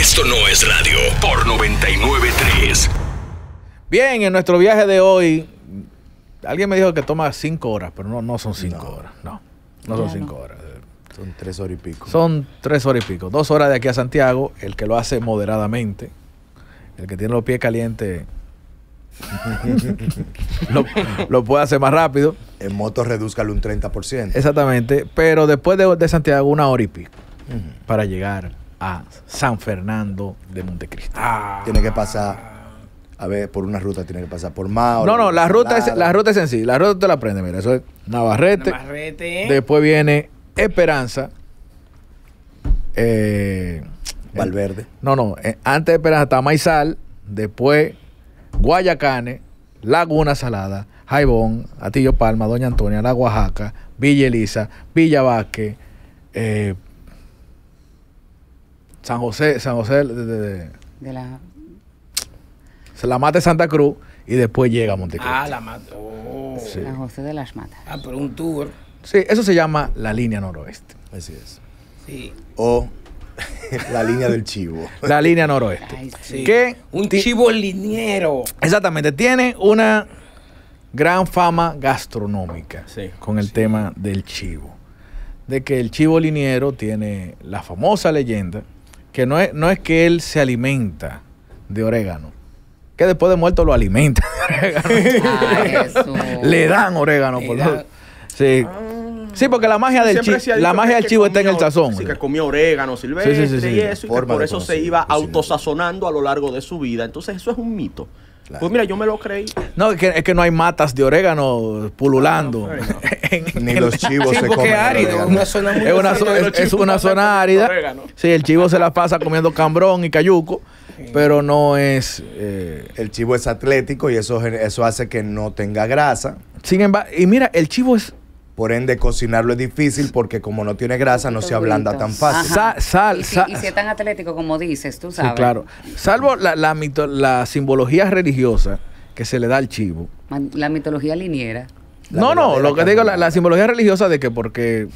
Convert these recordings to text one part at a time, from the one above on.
Esto no es radio por 993. Bien, en nuestro viaje de hoy, alguien me dijo que toma cinco horas, pero no, no son cinco horas. No, no son cinco horas. Son tres horas y pico. Son tres horas y pico. Dos horas de aquí a Santiago, el que lo hace moderadamente, el que tiene los pies calientes. lo, puede hacer más rápido. En moto reduzcale un 30%. Exactamente, pero después de, de Santiago una hora y pico para llegar a San Fernando de Montecristo. Ah. Tiene que pasar a ver, por una ruta tiene que pasar por Mao. No, no, la ruta, es, la La ruta te la prende, mira. Eso es Navarrete. Navarrete. Después viene Esperanza. Eh, Valverde. Eh, no, no. Eh, antes de Esperanza está Maizal. Después Guayacane, Laguna Salada, Jaibón, Atillo Palma, Doña Antonia, La Oaxaca, Villa Elisa, Villa Vázquez, San José, San José de, la... Se la mata Santa Cruz y después llega a Montecristo. Ah, la mata. Oh. San José de las Matas. Ah, pero un tour. Sí, eso se llama la línea noroeste. Así es. Sí. O la línea del chivo. La línea noroeste. ¿Qué? un chivo liniero. Exactamente. Tiene una gran fama gastronómica con el tema del chivo. De que el chivo liniero tiene la famosa leyenda que no es, no es que él se alimenta de orégano, que después de muerto lo alimenta de orégano. Ah, Le dan orégano, por Sí. Sí, porque la magia del, la magia del chivo está en el sazón. Sí, que comía orégano, silvestre sí, eso, y por eso se iba autosazonando a lo largo de su vida. Entonces, eso es un mito. Pues mira, yo me lo creí. No, es que, no hay matas de orégano pululando. Ni los chivos se comen. una zona muy es una, zona, es, una zona árida. Sí, el chivo se la pasa comiendo cambrón y cayuco, pero no es. Eh, el chivo es atlético y eso, eso hace que no tenga grasa. Sin embargo, y mira, el chivo es por ende, cocinarlo es difícil porque como no tiene grasa, no se ablanda tan fácil. Sal, sal, y, si, es tan atlético como dices, tú sabes. Sí, claro. Salvo la, la simbología religiosa que se le da al chivo. La mitología liniera. no, no, lo que digo, la, simbología religiosa de que porque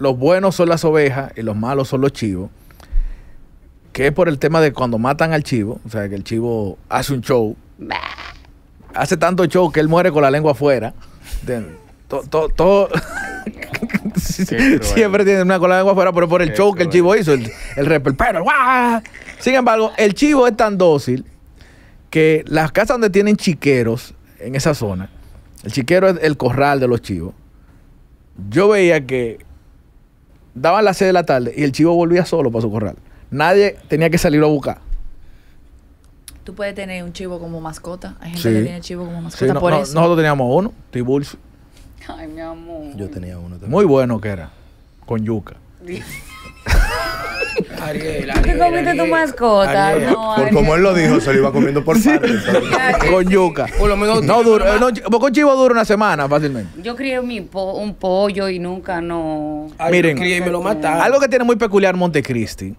los buenos son las ovejas y los malos son los chivos, que es por el tema de cuando matan al chivo, o sea, que el chivo hace un show, hace tanto show que él muere con la lengua afuera, todo, siempre tiene una cola de agua afuera, pero por el show que el chivo hizo, el, el Pero, Sin embargo, el chivo es tan dócil que las casas donde tienen chiqueros en esa zona, el chiquero es el corral de los chivos. Yo veía que daban las seis de la tarde y el chivo volvía solo para su corral. Nadie tenía que salir a buscar. Tú puedes tener un chivo como mascota. Hay gente que tiene chivo como mascota. por eso. Nosotros teníamos uno, tibulso. Ay, mi amor. Yo tenía uno también. Muy bueno que era, con yuca. Ariel, Ariel, te comiste tu mascota? Ariel. por como él lo dijo, se lo iba comiendo por partes. con yuca. Por lo menos no duro, no, chivo dura una semana fácilmente. Yo crié un pollo y nunca no. Miren, lo Algo que tiene muy peculiar Montecristi.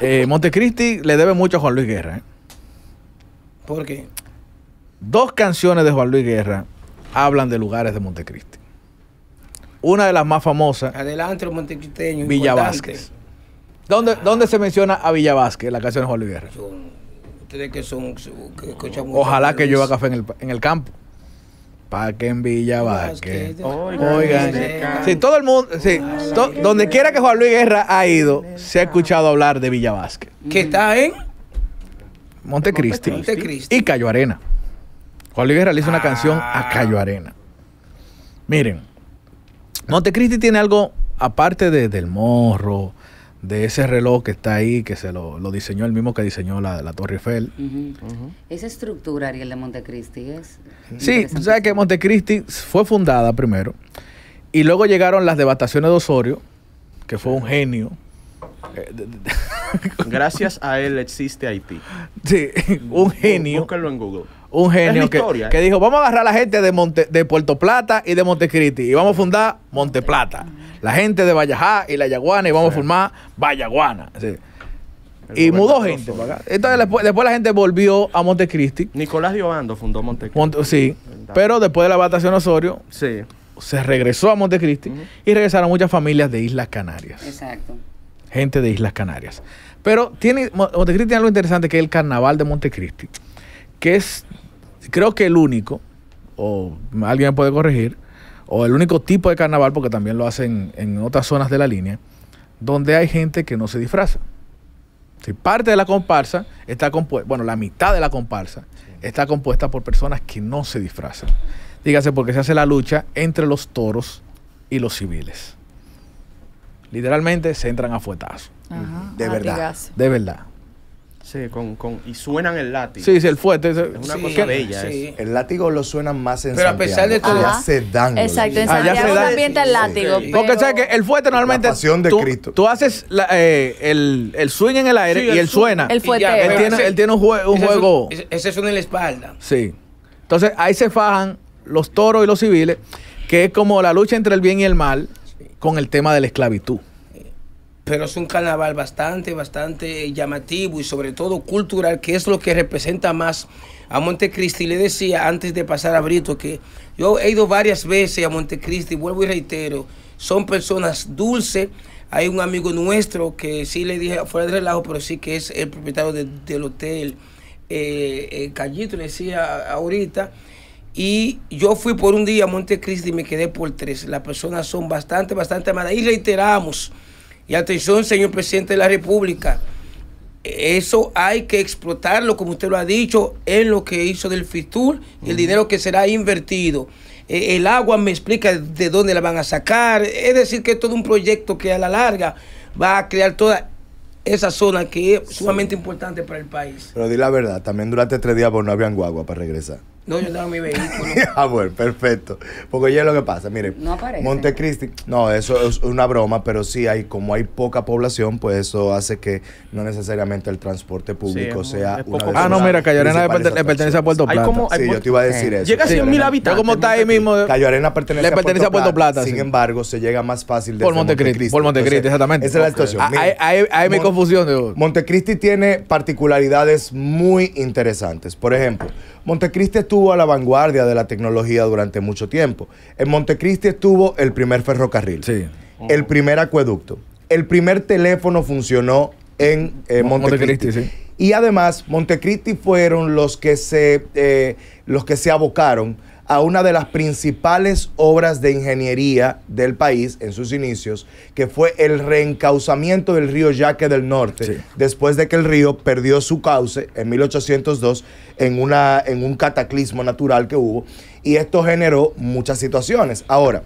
Eh, Montecristi le debe mucho a Juan Luis Guerra. ¿eh? ¿Por qué? Dos canciones de Juan Luis Guerra hablan de lugares de Montecristi. Una de las más famosas. Adelante, los montecristeños. Villa Vázquez. ¿Dónde, se menciona a Villa Vázquez, la canción de Juan Luis Guerra? Ustedes que son. Ojalá que llueva café en el, en el campo. Pa' que en Villa Vázquez. Oigan. Sí, todo el mundo. Sí, donde quiera que Juan Luis Guerra ha ido, se ha escuchado hablar de Villa Vázquez. ¿Qué está en? Montecristi. Montecristi. Y Cayo Arena. Juan realiza una canción a ah. Cayo Arena. Miren, Montecristi tiene algo, aparte del morro, de ese reloj que está ahí, que se lo, diseñó el mismo que diseñó la, la Torre Eiffel. Esa estructura, Ariel, de Montecristi es. Sí, sabes que Montecristi fue fundada primero, y luego llegaron las devastaciones de Osorio, que fue un genio. Eh, Gracias a él existe Haití. Sí, un genio. Búscalo en Google. Un genio que, que ¿eh? dijo, vamos a agarrar la gente de, de Puerto Plata y de Montecristi y vamos a fundar Monte Plata. La gente de Vallajá y la Yaguana y vamos a formar Vallaguana. Y mudó gente Entonces, después, la gente volvió a Montecristi. Nicolás Diobando fundó Montecristi. sí. Pero después de la batación Osorio, sí. se regresó a Montecristi y regresaron muchas familias de Islas Canarias. Exacto. Gente de Islas Canarias. Pero tiene Montecristi tiene algo interesante que es el carnaval de Montecristi, que es, creo que el único, o alguien puede corregir, o el único tipo de carnaval, porque también lo hacen en otras zonas de la línea, donde hay gente que no se disfraza. Si parte de la comparsa está compuesta, bueno, la mitad de la comparsa está compuesta por personas que no se disfrazan. Dígase porque se hace la lucha entre los toros y los civiles literalmente se entran a fuetazo. de verdad. De verdad. Sí, con, con, y suenan el látigo. Sí, sí, el fuerte. Es una cosa bella. El látigo lo suenan más en Pero a pesar de todo. se dan. Exacto, en Santiago también se ambiente el látigo. Porque sabes que el fuerte normalmente. La pasión de tú, Cristo. Tú haces eh, el, el, swing en el aire y él suena. El fuerte. Él tiene, un, juego. ese suena en la espalda. Sí. Entonces ahí se fajan los toros y los civiles, que es como la lucha entre el bien y el mal con el tema de la esclavitud. Pero es un carnaval bastante, bastante llamativo y sobre todo cultural, que es lo que representa más a Montecristi. Le decía antes de pasar a Brito que yo he ido varias veces a Montecristi, vuelvo y reitero, son personas dulces. Hay un amigo nuestro que sí le dije fuera de relajo, pero sí que es el propietario del hotel eh, eh, Callito, le decía ahorita y yo fui por un día a Montecristi y me quedé por tres. Las personas son bastante, bastante amadas. Y reiteramos, y atención, señor presidente de la República, eso hay que explotarlo, como usted lo ha dicho, en lo que hizo del FITUR el dinero que será invertido. Eh, el agua me explica de dónde la van a sacar. Es decir, que es todo un proyecto que a la larga va a crear toda esa zona que es sumamente importante para el país. Pero di la verdad, también durante tres días pues, no había agua para regresar. No, yo tengo mi vehículo. ah, bueno, perfecto. Porque ya es lo que pasa, mire. No aparece. Montecristi, no, eso es una broma, pero sí hay, como hay poca población, pues eso hace que no necesariamente el transporte público sea una Ah, no, mira, Cayo Arena le pertenece a Puerto Plata. sí, yo te iba a decir eso. Llega a 100 mil habitantes. como está ahí mismo. Cayo Arena pertenece, le pertenece a, Puerto Plata. sin embargo, se llega más fácil de por Montecristi. Por Montecristi, exactamente. Esa es la situación. Ah, ahí mi confusión. Montecristi tiene particularidades muy interesantes. Por ejemplo, Montecristi estuvo a la vanguardia de la tecnología durante mucho tiempo. En Montecristi estuvo el primer ferrocarril, el primer acueducto, el primer teléfono funcionó en eh, Montecristi. Y además, Montecristi fueron los que se, eh, los que se abocaron a una de las principales obras de ingeniería del país en sus inicios, que fue el reencauzamiento del río Yaque del Norte, después de que el río perdió su cauce en 1802 en, una, en un cataclismo natural que hubo, y esto generó muchas situaciones. Ahora,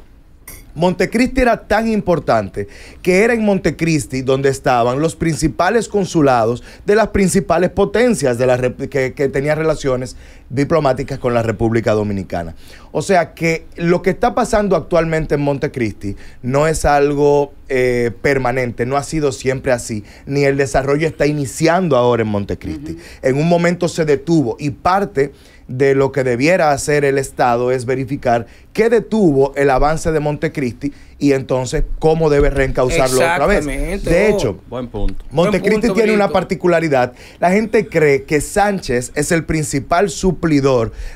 Montecristi era tan importante que era en Montecristi donde estaban los principales consulados de las principales potencias de la, que, que tenían relaciones diplomáticas con la República Dominicana. O sea que lo que está pasando actualmente en Montecristi no es algo eh, permanente, no ha sido siempre así, ni el desarrollo está iniciando ahora en Montecristi. En un momento se detuvo y parte de lo que debiera hacer el Estado es verificar qué detuvo el avance de Montecristi y entonces cómo debe reencauzarlo otra vez. De hecho, oh, buen punto. Montecristi tiene una particularidad. La gente cree que Sánchez es el principal sub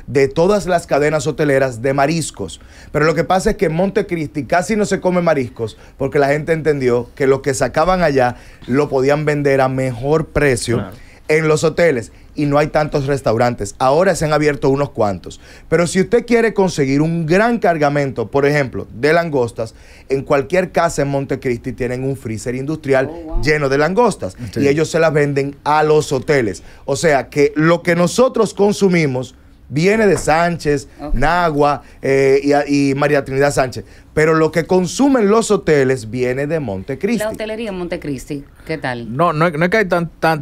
de todas las cadenas hoteleras de mariscos. Pero lo que pasa es que en Montecristi casi no se come mariscos porque la gente entendió que lo que sacaban allá lo podían vender a mejor precio en los hoteles y no hay tantos restaurantes. Ahora se han abierto unos cuantos. Pero si usted quiere conseguir un gran cargamento, por ejemplo, de langostas, en cualquier casa en Montecristi tienen un freezer industrial oh, lleno de langostas y ellos se las venden a los hoteles. O sea que lo que nosotros consumimos viene de Sánchez, Nagua eh, y María Trinidad Sánchez. Pero lo que consumen los hoteles viene de Montecristi. La hotelería en Montecristi, ¿qué tal? No, no, es que hay tanta,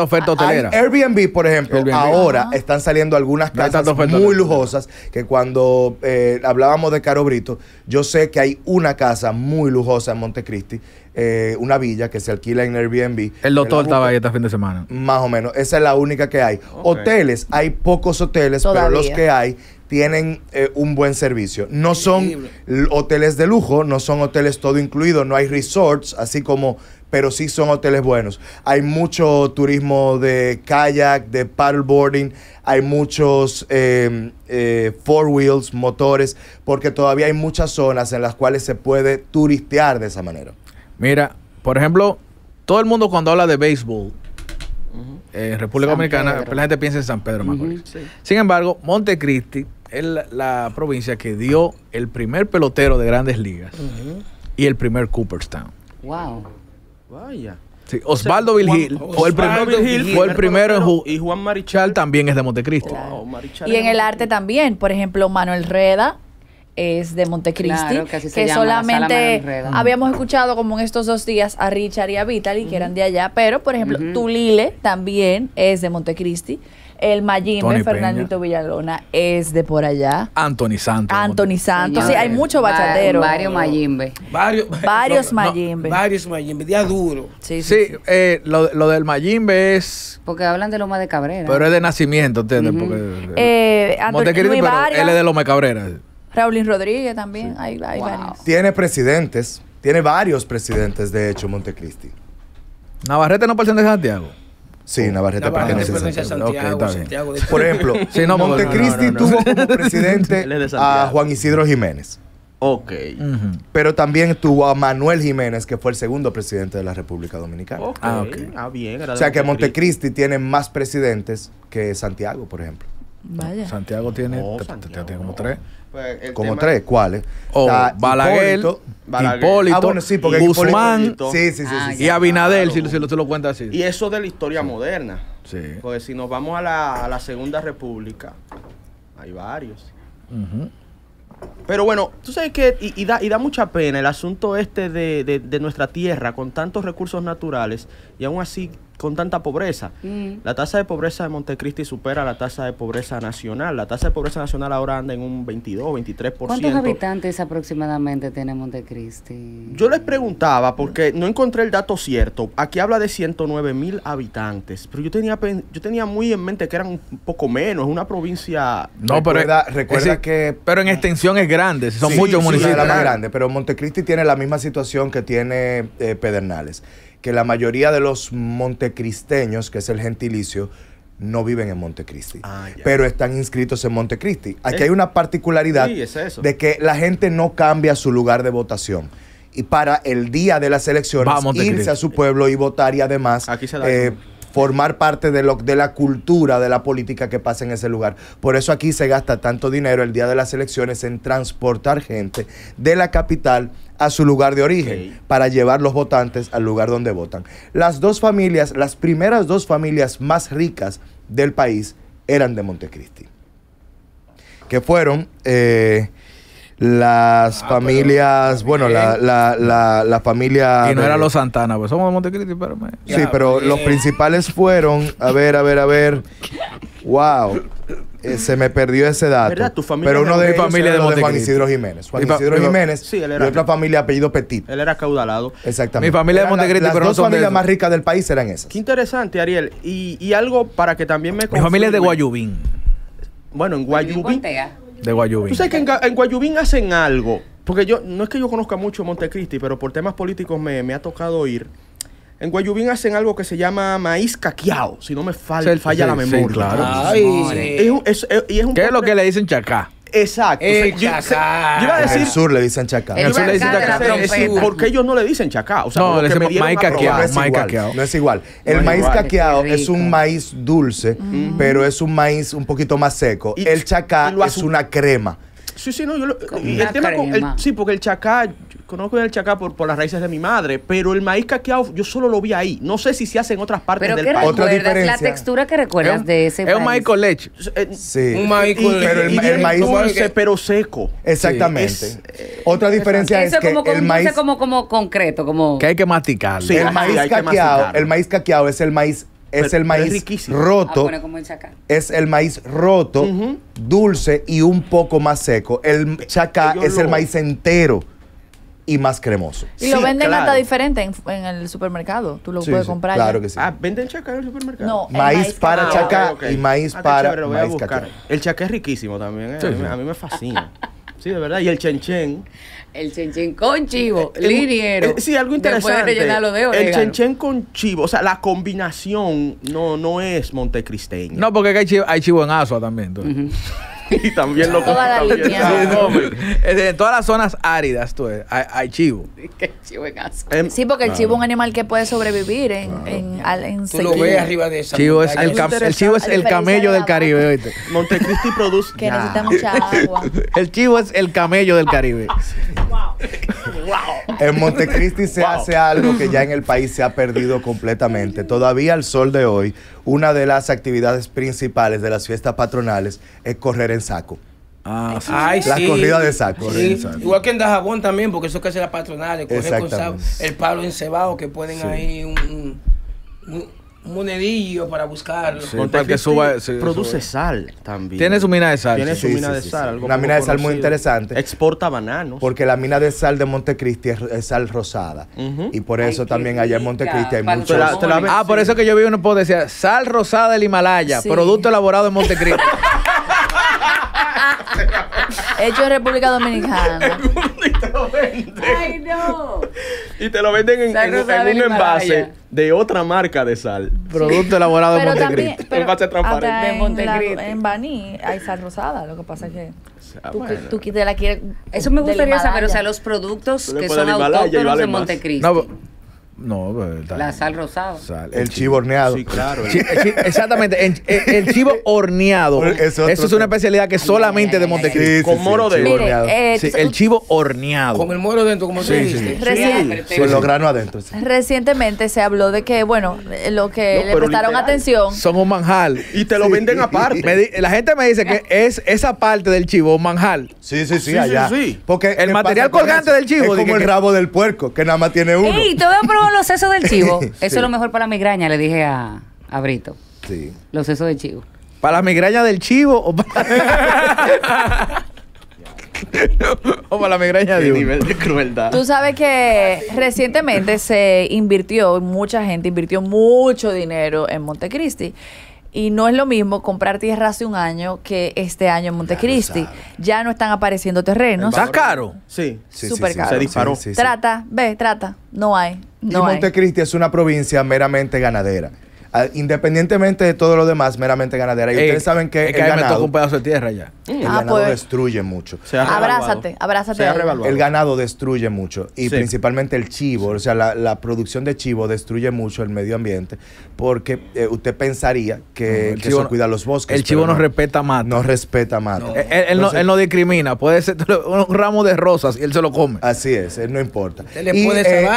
oferta ah, hotelera. Airbnb, por ejemplo, ahora ah. están saliendo algunas casas muy lujosas que cuando eh, hablábamos de Caro Brito, yo sé que hay una casa muy lujosa en Montecristi, eh, una villa que se alquila en Airbnb. El doctor estaba ahí este fin de semana. Más o menos, esa es la única que hay. Hoteles, hay pocos hoteles, pero los que hay tienen eh, un buen servicio. No son hoteles de lujo, no son hoteles todo incluido, no hay resorts, así como, pero sí son hoteles buenos. Hay mucho turismo de kayak, de boarding hay muchos em, eh, four wheels, motores, porque todavía hay muchas zonas en las cuales se puede turistear de esa manera. Mira, por ejemplo, todo el mundo cuando habla de béisbol, En eh, República Dominicana, la gente piensa en San Pedro. Uh Sin embargo, Montecristi es la provincia que dio el primer pelotero de grandes ligas y el primer Cooperstown. Wow. Vaya. Osvaldo Vilgil fue el, primero y Juan Marichal también es de Montecristi. y en el arte también, por ejemplo, Manuel Reda es de Montecristi, que, solamente habíamos escuchado como en estos dos días a Richard y a Vitali, que eran de allá, pero por ejemplo, Tulile también es de Montecristi. El Mayimbe, Fernandito Villalona, es de por allá. Anthony Santos. Anthony Santos. Sí, hay muchos bachateros. Varios Mayimbe. Varios, varios Mayimbe. varios Mayimbe, día duro. Sí, eh, lo, del Mayimbe es... Porque hablan de Loma de Cabrera. Pero es de nacimiento, ¿entiendes? Eh, eh, él es de Loma de Cabrera. Raulín Rodríguez también. Tiene presidentes. Tiene varios presidentes, de hecho, Montecristi. Navarrete no pertenece de Santiago. Sí, Navarrete, pertenece, Por ejemplo, Montecristi tuvo como presidente a Juan Isidro Jiménez. Ok. Pero también tuvo a Manuel Jiménez, que fue el segundo presidente de la República Dominicana. Ah, ah, bien. o sea que Montecristi tiene más presidentes que Santiago, por ejemplo. Santiago tiene, como tres. Pues, como tres, ¿cuáles? Oh, o ah, Hipólito, Guzmán ah, y Abinadel, si, lo, lo cuenta así. Y eso de la historia moderna. Sí. Porque si nos vamos a la, Segunda República, hay varios. Pero bueno, tú sabes que, y, da, mucha pena el asunto este de, de nuestra tierra con tantos recursos naturales, y aún así con tanta pobreza. Mm. La tasa de pobreza de Montecristi supera la tasa de pobreza nacional. La tasa de pobreza nacional ahora anda en un 22, 23%. ¿Cuántos habitantes aproximadamente tiene Montecristi? Yo les preguntaba, porque no encontré el dato cierto. Aquí habla de 109 mil habitantes, pero yo tenía, yo tenía muy en mente que eran un poco menos, Es una provincia... No, pero recuerda que... Pero en extensión es grande, son muchos municipios. pero Montecristi tiene la misma situación que tiene eh, Pedernales que la mayoría de los montecristeños, que es el gentilicio, no viven en Montecristi, ah, pero están inscritos en Montecristi. Aquí hay una particularidad de que la gente no cambia su lugar de votación y para el día de las elecciones irse a su pueblo y votar y además formar parte de, de la cultura, de la política que pasa en ese lugar. Por eso aquí se gasta tanto dinero el día de las elecciones en transportar gente de la capital a su lugar de origen para llevar los votantes al lugar donde votan. Las dos familias, las primeras dos familias más ricas del país eran de Montecristi, que fueron eh, las ah, familias, bueno, la, la, la, familia... Y no eran los Santana, pues somos de Montecristi, pero... Sí, pero pues, los eh. principales fueron, a ver, a ver, a ver, wow, eh, se me perdió ese dato. familia pero uno de, mi familia de, Juan Isidro Jiménez. Juan Isidro Jiménez sí, él era, y otra familia apellido Petit. Él era caudalado. Exactamente. Mi familia de Montecristi, pero no Las dos familias más ricas del país eran esas. Qué interesante, Ariel. Y, y algo para que también me... Mi familia es de Guayubín. Bueno, en Guayubín... De Guayubín. Tú sabes que en, Guayubín hacen algo. Porque yo, no es que yo conozca mucho Montecristi, pero por temas políticos me, ha tocado ir. En Guayubín hacen algo que se llama maíz caqueado, si no me falla la memoria. Sí, claro. y ¿Qué es lo que le dicen chacá? Exacto. El chacá. en el sur le dicen chacá. En el sur le dicen chacá. ¿por qué ellos no le dicen chacá? no, le dicen maíz caqueado. No es, igual, El maíz caqueado es un maíz dulce, pero es un maíz un poquito más seco. el chacá es una crema. Sí, sí, no, yo el tema con el, sí, porque el chacá conozco el chacá por, las raíces de mi madre, pero el maíz caqueado yo solo lo vi ahí. No sé si se hace en otras partes del país. Otra diferencia. La textura que recuerdas de ese Es un maíz con leche. Sí. Un maíz con leche. Pero el, maíz dulce, pero seco. Exactamente. Otra diferencia es, que el maíz como como concreto, como que hay que masticarlo. Sí, el maíz caqueado, el maíz caqueado es el maíz es el maíz roto. Ah, es el maíz roto, dulce y un poco más seco. El eh, chacá es el maíz entero y más cremoso. Y lo venden hasta diferente en, el supermercado. Tú lo puedes comprar. Claro que sí. Ah, venden chacá en el supermercado. No, maíz, para ah, y maíz ah, para chévere, maíz El chacá es riquísimo también. ¿eh? A, mí, me fascina. sí, de verdad. Y el chenchen. El chenchen con chivo, el, eh, eh, liniero. sí, algo interesante. el chenchen con chivo, o sea, la combinación no, no es montecristeño No, porque hay chivo, hay chivo en asua también. y también lo Toda en todas las zonas áridas tú, hay, chivo. Em, sí, porque el chivo es un animal que puede sobrevivir en, en, al, Tú lo ves arriba de esa. el, chivo es el camello del Caribe, ¿oíste? Montecristi produce. Que necesita mucha agua. el chivo es el camello del Caribe. En Montecristi se hace algo que ya en el país se ha perdido completamente. Todavía al sol de hoy, una de las actividades principales de las fiestas patronales es correr en saco. Ah, sí. las la corrida de saco. Sí. Igual que en Dajabón también, porque eso que hace la patronal, correr con el palo encebado que pueden ahí un monedillo para buscarlo. para que suba, produce sal también. Tiene su mina de sal. Tiene su mina de sal. Una mina de sal muy interesante. Exporta bananos. Porque la mina de sal de Montecristi es, sal rosada. Y por eso también allá en Montecristi hay mucho. ah, por eso que yo vi uno post decía sal rosada del Himalaya, producto elaborado en Montecristi. Hecho en República Dominicana. y te lo venden. Ay, no. Y te lo venden en un envase de otra marca de sal. Producto elaborado en Montecristi. En base transparente. En, Montecristi. en Baní hay sal rosada, lo que pasa es que tú, quieres... Eso me gustaría pero o sea, los productos que son autóctonos de Montecristi. No, no, pues, La sal rosada. el, chivo, horneado. Sí, claro. exactamente. El, chivo horneado. Eso, es una especialidad que solamente de Montecristo con moro dentro. el chivo horneado. Con el moro dentro, como tú dijiste. Con los granos adentro. Recientemente se habló de que, bueno, lo que le prestaron atención. Son un manjal Y te lo venden aparte. la gente me dice que es esa parte del chivo, un Sí, sí, sí, allá. Porque el material colgante del chivo. Es como el rabo del puerco, que nada más tiene uno. Y te voy a probar los sesos del chivo. Eso es lo mejor para la migraña, le dije a, a Brito. Sí. Los sesos del chivo. ¿Para la migraña del chivo o para... la migraña de nivel de crueldad. Tú sabes que recientemente se invirtió, mucha gente invirtió mucho dinero en Montecristi. Y no es lo mismo comprar tierra hace un año que este año en Montecristi. ya no están apareciendo terrenos. ¿Está caro? Sí. sí, caro. Se disparó. trata, ve, trata. No hay. No y Montecristi es una provincia meramente ganadera. Ah, independientemente de todo lo demás, meramente ganadera. Y ustedes saben que, el ganado, un pedazo de tierra ya. Mm. Ah, pues. destruye mucho. Abrázate, abrázate. el ganado destruye mucho y principalmente el chivo, o sea, la, la, producción de chivo destruye mucho el medio ambiente porque eh, usted pensaría que, el cuida los bosques. El chivo no, respeta más No respeta más. Él, no, él, no, discrimina, puede ser un ramo de rosas y él se lo come. Así es, él no importa. Eh,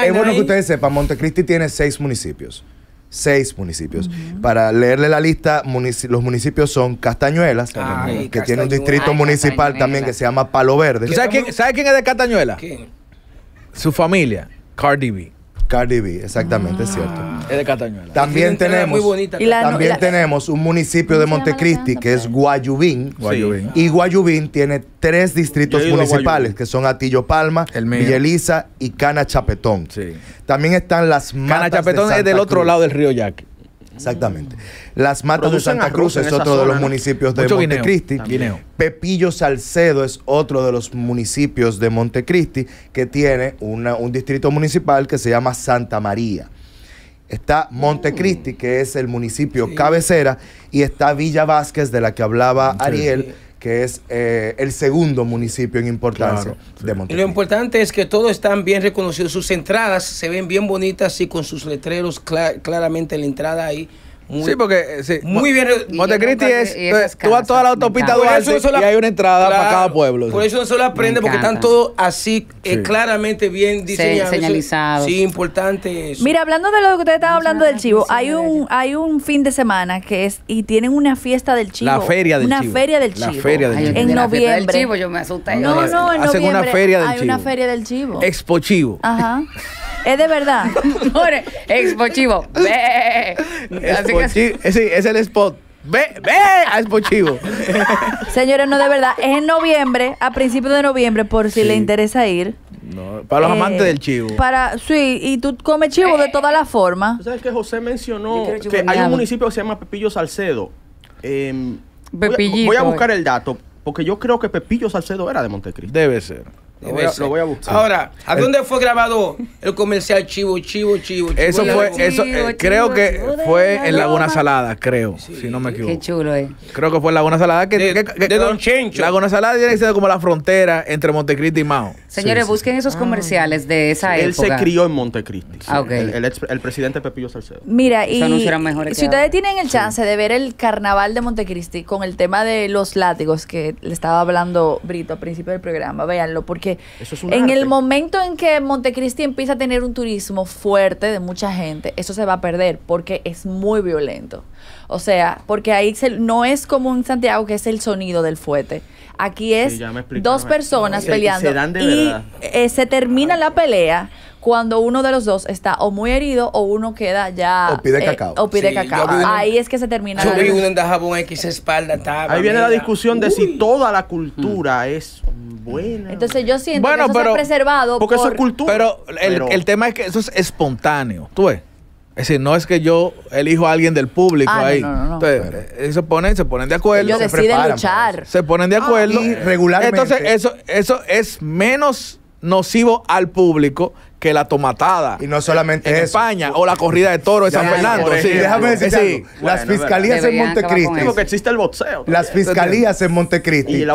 es bueno que ustedes sepan, Montecristi tiene seis municipios seis municipios. Para leerle la lista, los municipios son Castañuelas, ah, que tiene un distrito municipal también que se llama Palo Verde. quién, sabes quién es de Castañuelas? Su familia, Cardi B. Cardi B, exactamente, es ah. cierto. Es de Catañuela. También tenemos, también tenemos un municipio de Montecristi que es Guayubín. Ah. Y Guayubín tiene tres distritos municipales que son Atillo Palma, El y Cana Chapetón. También están las Cana Chapetón es del otro lado del río Yaque. Exactamente. Las Matas de Santa Cruz es otro de los municipios de Montecristi. Pepillo Salcedo es otro de los municipios de Montecristi que tiene un distrito municipal que se llama Santa María. Está Montecristi, mm. que es el municipio cabecera, y está Villa Vázquez, de la que hablaba Ariel, que es eh, el segundo municipio en importancia de Lo importante es que todos están bien reconocidos, sus entradas se ven bien bonitas y con sus letreros claramente la entrada ahí sí, porque eh, sí. muy bien. Montecristi es, tú vas toda la autopista Duarte y hay una entrada para cada pueblo. Por eso no se lo porque están todos así eh, claramente bien diseñados. Sí, señalizados. Sí, importante eso. Mira, hablando de lo que usted estaba hablando del chivo, hay un hay un fin de semana que es y tienen una fiesta del chivo. La feria del una chivo. feria del chivo. La feria del chivo. En noviembre. Del chivo, yo me asusté. No, no, en una feria hay una feria del chivo. Expo chivo. Ajá. Es de verdad. Expo Chivo. es el spot. Ve, ve a Expo Chivo. Señores, no de verdad. Es en noviembre, a principios de noviembre, por si le interesa ir. No, para los amantes eh, del chivo. Para, sí, y tú comes chivo de eh, todas las formas. sabes que José mencionó que hay un municipio que se llama Pepillo Salcedo? Em, voy, a, voy a buscar el dato, porque yo creo que Pepillo Salcedo era de Montecristo. Debe ser. Lo voy, a, buscar. Ahora, ¿a dónde fue grabado el comercial Chivo, Chivo, Chivo? eso fue, eso, eh, creo que fue en Laguna Salada, creo, si no me equivoco. Qué chulo, eh. Creo que fue en Laguna Salada. Que, de, Don Chencho. Laguna Salada tiene que ser como la frontera entre Montecristi y Mao. Señores, busquen esos ah. comerciales de esa época. Él se crió en Montecristi. Ah, el, el, presidente Pepillo Salcedo. Mira, y si ustedes tienen el chance de ver el carnaval de Montecristi con el tema de los látigos que le estaba hablando Brito al principio del programa, véanlo, porque en el momento en que Montecristi empieza a tener un turismo fuerte de mucha gente, eso se va a perder porque es muy violento. O sea, porque ahí no es como en Santiago que es el sonido del fuete. Aquí es dos personas peleando. y se eh, termina ah, la pelea cuando uno de los dos está o muy herido o uno queda ya. O pide eh, cacao. Ahí es que se termina. la vi Ahí viene la discusión de si toda la cultura mm. es entonces yo siento que eso pero, preservado. Porque eso es cultura. Pero el, el, tema es que eso es espontáneo, ves. Es decir, no es que yo elijo a alguien del público ah, ahí. Entonces, eh, se ponen, se ponen de acuerdo. se deciden luchar. Se ponen de ah, acuerdo. y regularmente. Entonces, eso, eso es menos nocivo al público que la tomatada. Y no solamente en España o la corrida de toro de San Fernando. Sí, déjame Las fiscalías en Montecristi. que existe el boxeo. Las fiscalías en Montecristi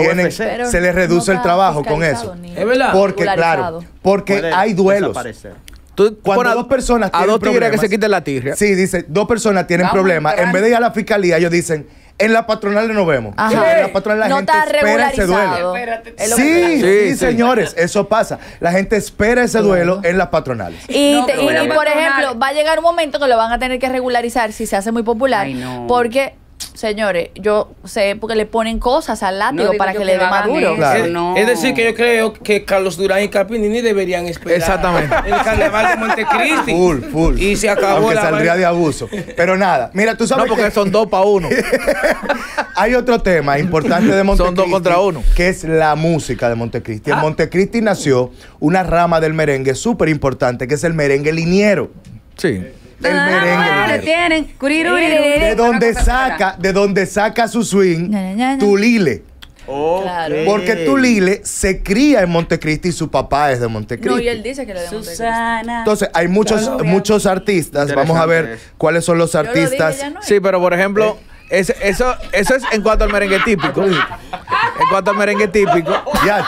se les reduce el trabajo con eso. Es verdad. Porque claro, porque hay duelos. cuando dos personas a dos que se quiten la tigre. Sí, dice, dos personas tienen problemas. En vez de ir a la fiscalía, ellos dicen, en las patronales nos vemos. En la patronal la no gente espera ese Sí, sí, señores, eso pasa. La gente espera ese duelo en las patronales. Y, por ejemplo, va a llegar un momento que lo van a tener que regularizar si se hace muy popular. Porque Señores, yo sé porque le ponen cosas al látigo para que, le dé más duro. Es, decir, que yo creo que Carlos Durán y ni deberían esperar. Exactamente. El carnaval de Montecristi. Full, full. Y se acabó Aunque saldría de abuso. Pero nada, mira, tú sabes. porque son dos para uno. Hay otro tema importante de Montecristi. Son dos contra uno. Que es la música de Montecristi. En ah. Montecristi nació una rama del merengue súper importante, que es el merengue liniero. Sí. De dónde saca, de donde saca su swing, Tulile. Porque Tulile se cría en Montecristi y su papá es de Montecristi. y él dice que lo de Montecristi. Entonces, hay muchos, muchos artistas. Vamos a ver cuáles son los artistas. sí, pero por ejemplo. Eh, eso, eso es en cuanto al merengue típico. En cuanto al merengue típico. Ya,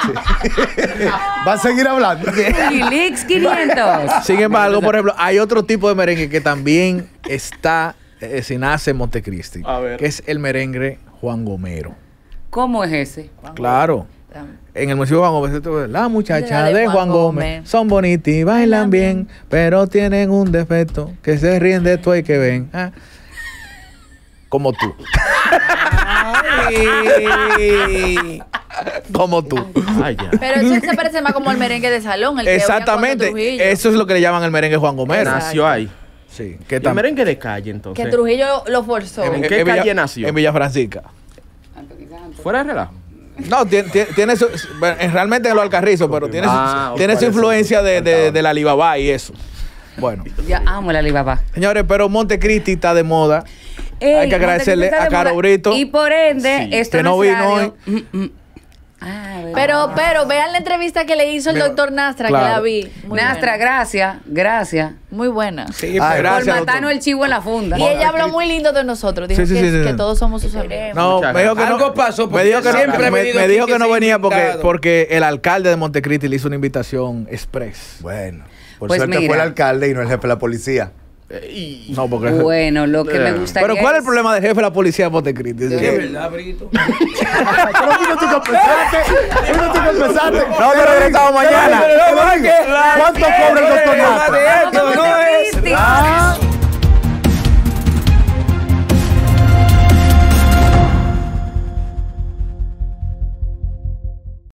Va a seguir hablando. 500. Sin embargo, por ejemplo, hay otro tipo de merengue que también está, eh, si nace en Montecristi, que es el merengue Juan Gomero. ¿Cómo es ese? Claro. En el municipio de Juan Gómez, la muchacha de, Juan Gómez, son bonitas y bailan bien, pero tienen un defecto, que se ríen de todo y que ven. Ah, como tú. como tú. Pero eso se parece más como el merengue de salón. Exactamente. Eso es lo que le llaman el merengue Juan Gómez. Nació ahí. Sí. el merengue de calle, entonces. Que Trujillo lo forzó. ¿En, qué calle nació? En Villa Francisca. Fuera de relajo. No, tiene, su, realmente en lo alcarrizo, pero tiene su, ah, influencia de, de, la Alibaba y eso. Bueno. Yo amo la Alibaba. Señores, pero Montecristi está de moda. Hay que agradecerle a Caro Brito. Y por ende, esto que no vino hoy. Mm, mm, mm. Ah, pero, pero vean la entrevista que le hizo el doctor Nastra, que la vi. Nastra, gracias, gracias. Muy buena. Sí, gracias, por matarnos el chivo en la funda. Y ella habló muy lindo de nosotros. Dijo que, que, todos somos sus amigos. No, me dijo que no, pasó me dijo que siempre no, dijo que, no venía porque, porque el alcalde de Montecristi le hizo una invitación express. Bueno. Por pues suerte fue el alcalde y no el jefe de la policía. No, porque... Bueno, lo que me gusta Pero ¿cuál es el problema del jefe de la policía de Es verdad, Brito. Pero No, pero mañana. ¿Cuánto cobra el doctor No, es...